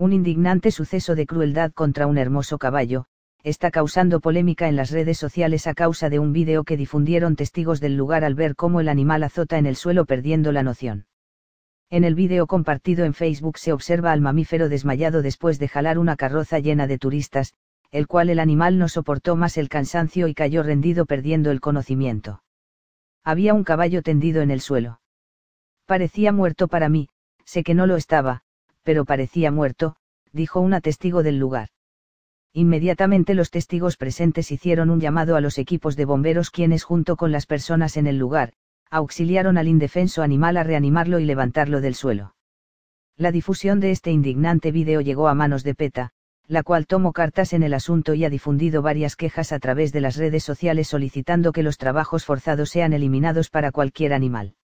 un indignante suceso de crueldad contra un hermoso caballo, está causando polémica en las redes sociales a causa de un vídeo que difundieron testigos del lugar al ver cómo el animal azota en el suelo perdiendo la noción. En el vídeo compartido en Facebook se observa al mamífero desmayado después de jalar una carroza llena de turistas, el cual el animal no soportó más el cansancio y cayó rendido perdiendo el conocimiento. Había un caballo tendido en el suelo. Parecía muerto para mí, sé que no lo estaba, pero parecía muerto, dijo una testigo del lugar. Inmediatamente los testigos presentes hicieron un llamado a los equipos de bomberos quienes junto con las personas en el lugar, auxiliaron al indefenso animal a reanimarlo y levantarlo del suelo. La difusión de este indignante video llegó a manos de PETA, la cual tomó cartas en el asunto y ha difundido varias quejas a través de las redes sociales solicitando que los trabajos forzados sean eliminados para cualquier animal.